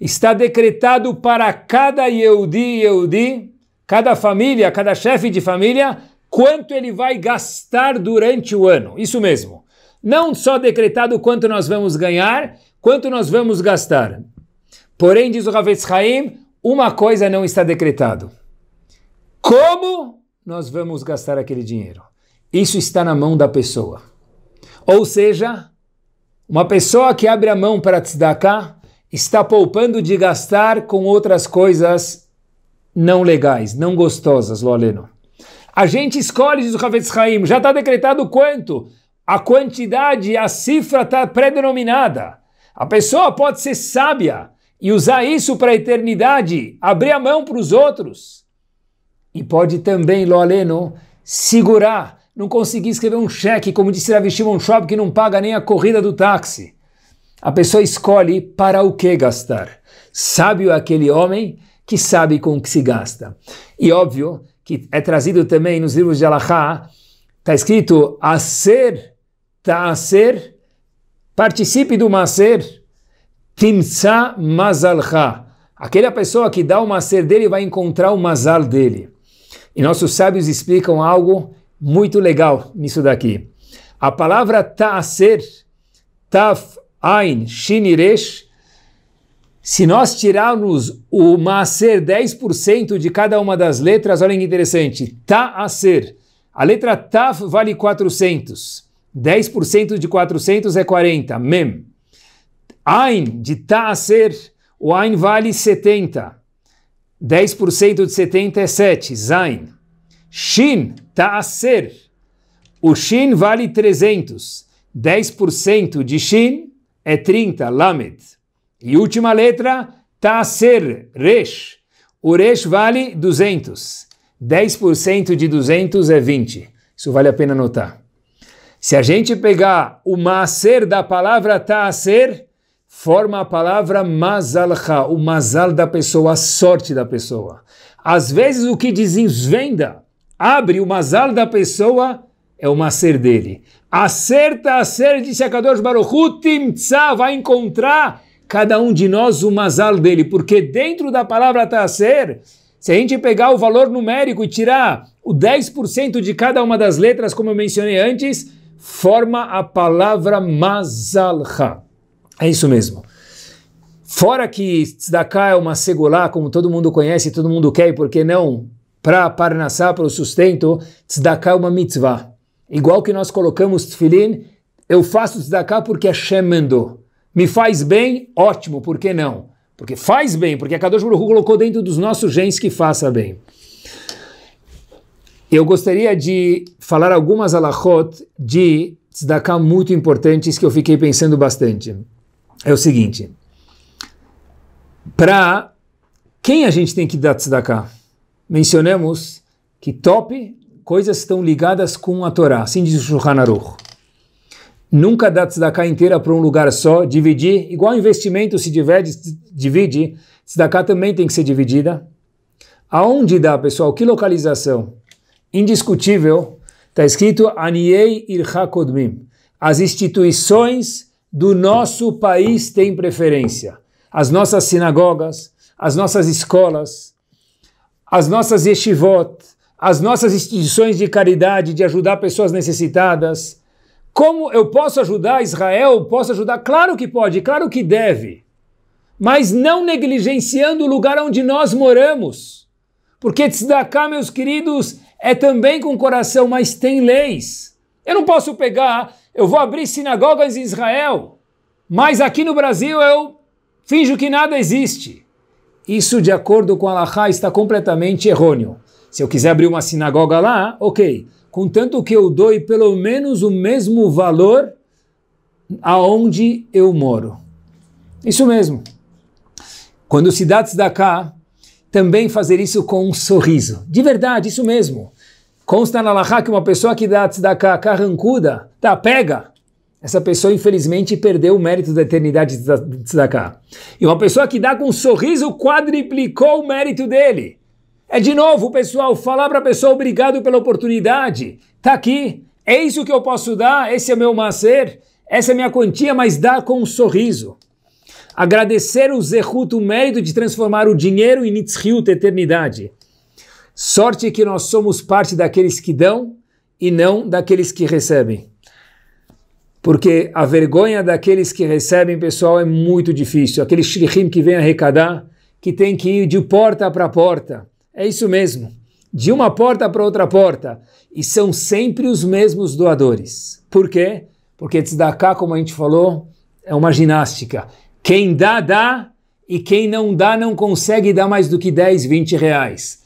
está decretado para cada Yehudi Yehudi, cada família, cada chefe de família, quanto ele vai gastar durante o ano. Isso mesmo. Não só decretado quanto nós vamos ganhar, quanto nós vamos gastar. Porém, diz o Ravetz Haim, uma coisa não está decretado. Como nós vamos gastar aquele dinheiro? Isso está na mão da pessoa. Ou seja, uma pessoa que abre a mão para tzedakah está poupando de gastar com outras coisas não legais, não gostosas, Loaleno. A gente escolhe, diz o Havetz Haim, já está decretado quanto? A quantidade, a cifra está pré-denominada. A pessoa pode ser sábia e usar isso para a eternidade, abrir a mão para os outros. E pode também, Loaleno, segurar não consegui escrever um cheque, como disse Rav Shimon Schwab, que não paga nem a corrida do táxi. A pessoa escolhe para o que gastar. Sábio é aquele homem que sabe com o que se gasta. E óbvio que é trazido também nos livros de Alahá, está escrito a ser, tá a ser, participe do maser, timsa mazalha. Aquela pessoa que dá o maser dele vai encontrar o mazal dele. E nossos sábios explicam algo muito legal nisso daqui. A palavra ta'aser, taf ain shiniresh, se nós tirarmos o maaser 10% de cada uma das letras, olha que interessante, ta'aser. A letra taf vale 400. 10% de 400 é 40, mem. Ain, de ta'aser, o ain vale 70. 10% de 70 é 7, zain. Shin Taaser. Tá o Shin vale 300. 10% de Shin é 30, Lamed. E última letra, Taaser, tá Resh. O Resh vale 200. 10% de 200 é 20. Isso vale a pena notar. Se a gente pegar o Maaser da palavra Taaser, tá forma a palavra Mazalcha, o Mazal da pessoa, a sorte da pessoa. Às vezes o que desvenda abre o mazal da pessoa, é o macer dele. Acerta a ser, de Akadosh Baruchu, vai encontrar cada um de nós o mazal dele, porque dentro da palavra ser se a gente pegar o valor numérico e tirar o 10% de cada uma das letras, como eu mencionei antes, forma a palavra mazalha. É isso mesmo. Fora que tzedakah é uma segulá, como todo mundo conhece, todo mundo quer, e por que não para parnassá, para o sustento, tzedakah é uma mitzvah. Igual que nós colocamos tefilin, eu faço tzedakah porque Hashem mandou. Me faz bem? Ótimo, por que não? Porque faz bem, porque a Kadosh Baruch colocou dentro dos nossos genes que faça bem. Eu gostaria de falar algumas alachot de tzedakah muito importantes que eu fiquei pensando bastante. É o seguinte, para quem a gente tem que dar tzedakah? mencionamos que top, coisas estão ligadas com a Torá. Assim diz o Shulchan Aruch. Nunca dá tzedakah inteira para um lugar só, dividir, igual investimento se divide, divide tzedakah também tem que ser dividida. Aonde dá, pessoal? Que localização? Indiscutível, está escrito Aniei Ircha Kodmim. As instituições do nosso país têm preferência. As nossas sinagogas, as nossas escolas, as nossas yeshivot, as nossas instituições de caridade, de ajudar pessoas necessitadas. Como eu posso ajudar Israel? Posso ajudar? Claro que pode, claro que deve. Mas não negligenciando o lugar onde nós moramos. Porque Tzedakah, meus queridos, é também com coração, mas tem leis. Eu não posso pegar, eu vou abrir sinagogas em Israel, mas aqui no Brasil eu finjo que nada existe. Isso, de acordo com Alahá, está completamente errôneo. Se eu quiser abrir uma sinagoga lá, ok. Contanto que eu doe pelo menos o mesmo valor aonde eu moro. Isso mesmo. Quando se dá cá, também fazer isso com um sorriso. De verdade, isso mesmo. Consta na Lahá que uma pessoa que dá cá carrancuda, tá, pega, essa pessoa infelizmente perdeu o mérito da eternidade de Tzedakah. E uma pessoa que dá com um sorriso quadriplicou o mérito dele. É de novo, pessoal, falar para a pessoa obrigado pela oportunidade. Tá aqui, é isso que eu posso dar, esse é meu macer, essa é minha quantia, mas dá com um sorriso. Agradecer o Zehut o mérito de transformar o dinheiro em Nitzriut, eternidade. Sorte que nós somos parte daqueles que dão e não daqueles que recebem porque a vergonha daqueles que recebem, pessoal, é muito difícil. Aqueles shlichim que vem arrecadar, que tem que ir de porta para porta. É isso mesmo, de uma porta para outra porta. E são sempre os mesmos doadores. Por quê? Porque tzedakah, como a gente falou, é uma ginástica. Quem dá, dá, e quem não dá, não consegue dar mais do que 10, 20 reais.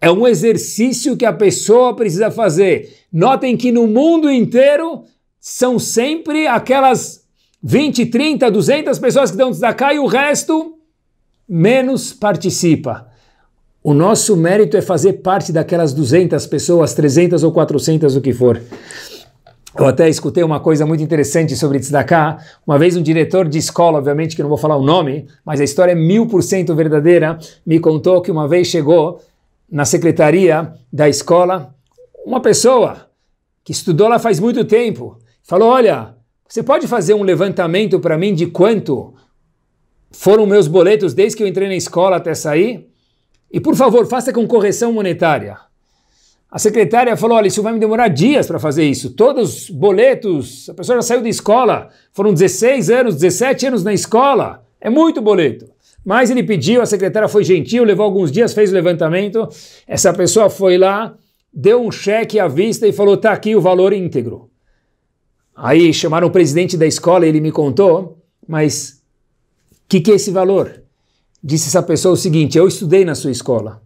É um exercício que a pessoa precisa fazer. Notem que no mundo inteiro são sempre aquelas 20, 30, 200 pessoas que dão Tzedaká e o resto menos participa. O nosso mérito é fazer parte daquelas 200 pessoas, 300 ou 400, o que for. Eu até escutei uma coisa muito interessante sobre Tzedaká. Uma vez um diretor de escola, obviamente que não vou falar o nome, mas a história é mil por cento verdadeira, me contou que uma vez chegou na secretaria da escola uma pessoa que estudou lá faz muito tempo, falou: Olha, você pode fazer um levantamento para mim de quanto foram meus boletos desde que eu entrei na escola até sair? E por favor, faça com correção monetária. A secretária falou: olha, isso vai me demorar dias para fazer isso. Todos os boletos, a pessoa já saiu da escola, foram 16 anos, 17 anos na escola, é muito boleto. Mas ele pediu, a secretária foi gentil, levou alguns dias, fez o levantamento. Essa pessoa foi lá, deu um cheque à vista e falou: tá aqui o valor íntegro. Aí chamaram o presidente da escola e ele me contou, mas o que, que é esse valor? Disse essa pessoa o seguinte: eu estudei na sua escola,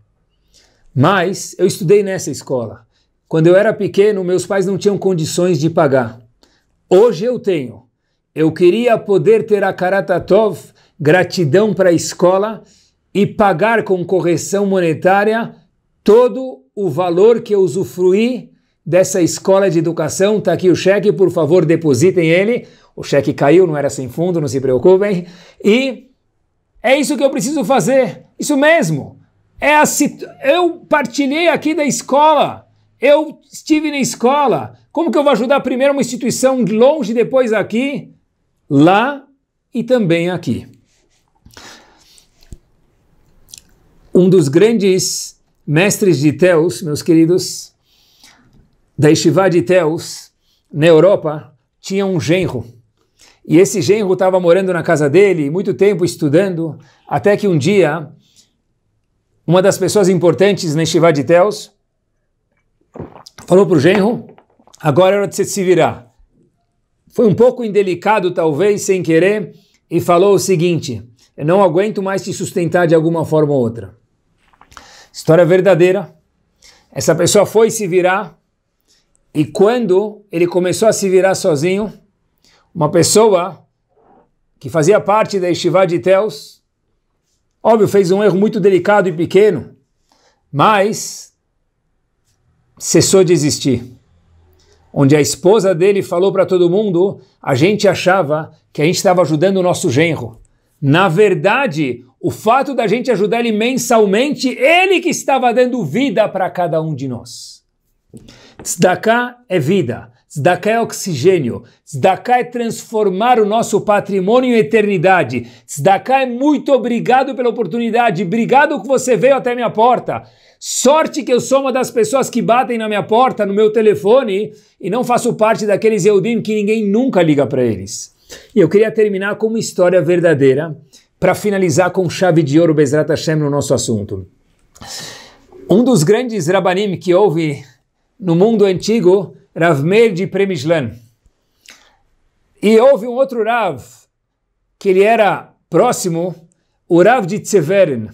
mas eu estudei nessa escola. Quando eu era pequeno, meus pais não tinham condições de pagar. Hoje eu tenho. Eu queria poder ter a Karatatov, gratidão para a escola, e pagar com correção monetária todo o valor que eu usufruí dessa escola de educação. Está aqui o cheque, por favor, depositem ele. O cheque caiu, não era sem fundo, não se preocupem. E é isso que eu preciso fazer. Isso mesmo. É a eu partilhei aqui da escola. Eu estive na escola. Como que eu vou ajudar primeiro uma instituição longe, depois aqui, lá e também aqui? Um dos grandes mestres de Teus, meus queridos, da Yeshiva de Teus, na Europa, tinha um genro. E esse genro estava morando na casa dele, muito tempo estudando, até que um dia, uma das pessoas importantes na Yeshiva de Teus falou para o genro, agora é hora de você se virar. Foi um pouco indelicado, talvez, sem querer, e falou o seguinte, eu não aguento mais te sustentar de alguma forma ou outra. História verdadeira. Essa pessoa foi se virar e quando ele começou a se virar sozinho, uma pessoa que fazia parte da Estivá de Teus, óbvio, fez um erro muito delicado e pequeno, mas cessou de existir. Onde a esposa dele falou para todo mundo: a gente achava que a gente estava ajudando o nosso genro. Na verdade, o fato da gente ajudar ele mensalmente, ele que estava dando vida para cada um de nós. Tzedakah é vida. Tzedakah é oxigênio. Tzedakah é transformar o nosso patrimônio em eternidade. Tzedakah é muito obrigado pela oportunidade. Obrigado que você veio até minha porta. Sorte que eu sou uma das pessoas que batem na minha porta, no meu telefone, e não faço parte daqueles Eudim que ninguém nunca liga para eles. E eu queria terminar com uma história verdadeira, para finalizar com chave de ouro Bezrat Hashem no nosso assunto. Um dos grandes Rabanim que houve no mundo antigo, Rav Meir de Premislan. E houve um outro Rav, que ele era próximo, o Rav de Tzeveren.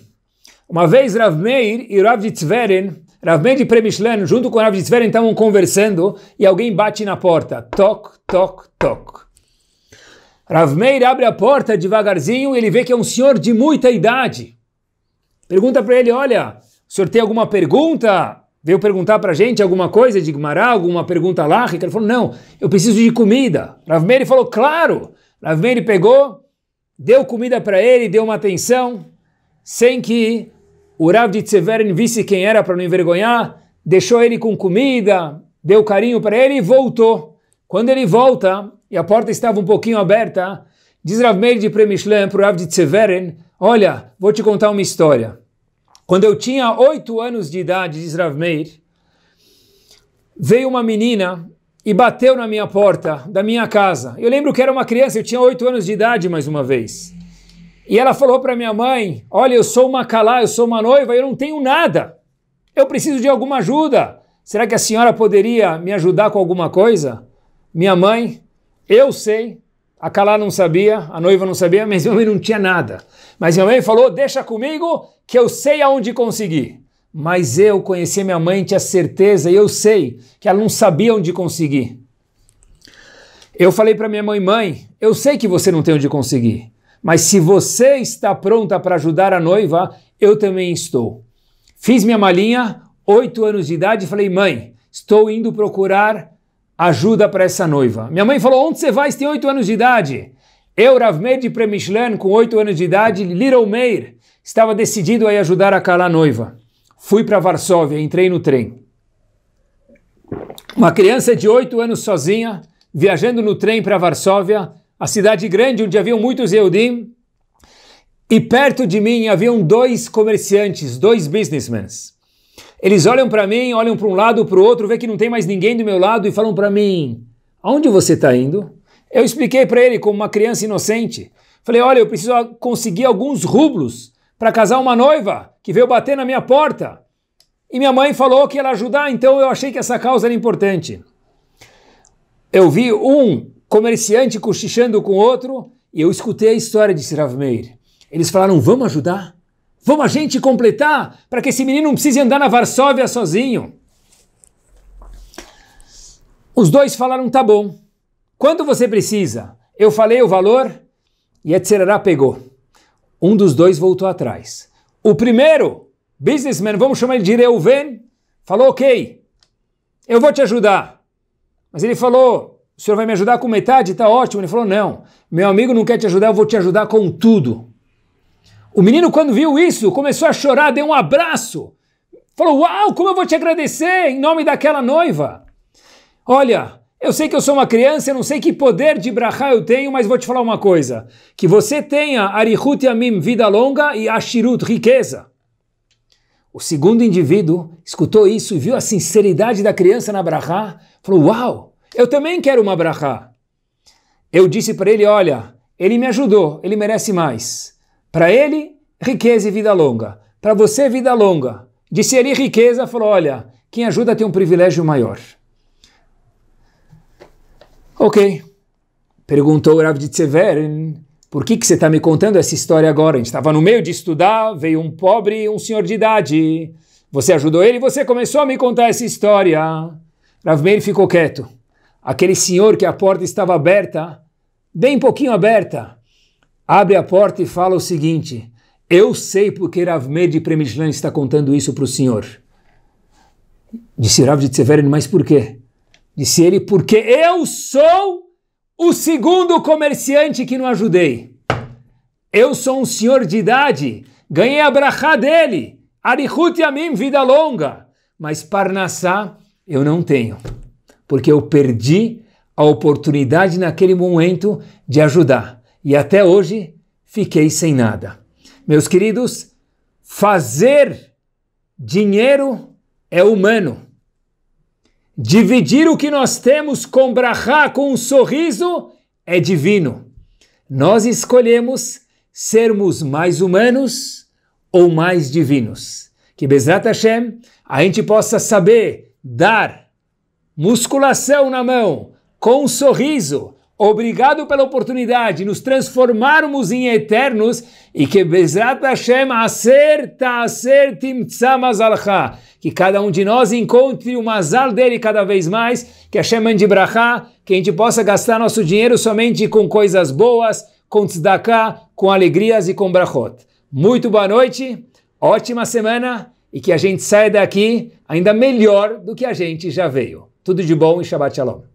Uma vez Rav Meir e Rav de Tzeveren, Rav Meir de Premislan, junto com Rav de Tzeveren, estavam conversando e alguém bate na porta. Toc, toc, toc. Rav Meir abre a porta devagarzinho e ele vê que é um senhor de muita idade. Pergunta para ele, olha, o senhor tem alguma pergunta? veio perguntar para a gente alguma coisa de Gumará, alguma pergunta lá, ele falou, não, eu preciso de comida. Rav Meir falou, claro. Rav Meir pegou, deu comida para ele, deu uma atenção, sem que o Rav de Tseverin visse quem era para não envergonhar, deixou ele com comida, deu carinho para ele e voltou. Quando ele volta, e a porta estava um pouquinho aberta, diz Rav de Premishlan para o Rav de Tseverin, olha, vou te contar uma história. Quando eu tinha oito anos de idade, diz Rav Meir, veio uma menina e bateu na minha porta da minha casa. Eu lembro que era uma criança, eu tinha oito anos de idade mais uma vez. E ela falou para minha mãe: Olha, eu sou uma calá, eu sou uma noiva, eu não tenho nada. Eu preciso de alguma ajuda. Será que a senhora poderia me ajudar com alguma coisa? Minha mãe, eu sei a Kalá não sabia, a noiva não sabia, mas minha mãe não tinha nada. Mas minha mãe falou: Deixa comigo que eu sei aonde conseguir. Mas eu conheci minha mãe, tinha certeza, e eu sei que ela não sabia onde conseguir. Eu falei para minha mãe: Mãe, eu sei que você não tem onde conseguir, mas se você está pronta para ajudar a noiva, eu também estou. Fiz minha malinha, oito anos de idade, e falei: Mãe, estou indo procurar ajuda para essa noiva. Minha mãe falou: Onde você vai? Você tem oito anos de idade. Eu, Ravmeir Premichlan, com oito anos de idade, Little Meir, estava decidido a ir ajudar a calar a noiva. Fui para Varsóvia, entrei no trem. Uma criança de oito anos sozinha, viajando no trem para Varsóvia, a cidade grande onde haviam muitos Eudim, e perto de mim haviam dois comerciantes, dois businessmen. Eles olham para mim, olham para um lado, para o outro, vê que não tem mais ninguém do meu lado e falam para mim: aonde você está indo? Eu expliquei para ele como uma criança inocente. Falei: olha, eu preciso conseguir alguns rublos para casar uma noiva que veio bater na minha porta. E minha mãe falou que ela ajudar, então eu achei que essa causa era importante. Eu vi um comerciante cochichando com outro e eu escutei a história de Sirav Meir. Eles falaram: vamos ajudar? Vamos a gente completar para que esse menino não precise andar na Varsóvia sozinho. Os dois falaram, tá bom. Quanto você precisa? Eu falei o valor e Etzerará pegou. Um dos dois voltou atrás. O primeiro, businessman, vamos chamar ele de Reuven, falou, ok, eu vou te ajudar. Mas ele falou, o senhor vai me ajudar com metade? Tá ótimo. Ele falou, não, meu amigo não quer te ajudar, eu vou te ajudar com tudo. O menino, quando viu isso, começou a chorar, deu um abraço. Falou: Uau, como eu vou te agradecer em nome daquela noiva. Olha, eu sei que eu sou uma criança, eu não sei que poder de brahá eu tenho, mas vou te falar uma coisa: que você tenha Arihut Yamim, vida longa, e Ashirut, riqueza. O segundo indivíduo escutou isso e viu a sinceridade da criança na brahá. falou: Uau, eu também quero uma brahá. Eu disse para ele: Olha, ele me ajudou, ele merece mais. Para ele, riqueza e vida longa. Para você, vida longa. Disse ali riqueza, falou: olha, quem ajuda tem um privilégio maior. Ok. Perguntou o Rav de por que, que você está me contando essa história agora? A gente estava no meio de estudar, veio um pobre, um senhor de idade. Você ajudou ele e você começou a me contar essa história. Rav Meir ficou quieto. Aquele senhor que a porta estava aberta, bem pouquinho aberta, abre a porta e fala o seguinte: Eu sei porque Rav Medi Premishlan está contando isso para o senhor. Disse Rav de Tseverin, mas por quê? Disse ele, porque eu sou o segundo comerciante que não ajudei. Eu sou um senhor de idade, ganhei a brachá dele, arihut mim vida longa, mas parnassá eu não tenho, porque eu perdi a oportunidade naquele momento de ajudar e até hoje fiquei sem nada. Meus queridos, fazer dinheiro é humano. Dividir o que nós temos com brahá, com um sorriso, é divino. Nós escolhemos sermos mais humanos ou mais divinos. Que Bezrat Hashem a gente possa saber dar musculação na mão, com um sorriso, Obrigado pela oportunidade, nos transformarmos em eternos e que Bezrat Hashem acerta, acertim tzamazalcha. Que cada um de nós encontre o mazal dele cada vez mais, que Hashem mande brachá, que a gente possa gastar nosso dinheiro somente com coisas boas, com tzedakah, com alegrias e com brachot. Muito boa noite, ótima semana e que a gente saia daqui ainda melhor do que a gente já veio. Tudo de bom e Shabbat Shalom.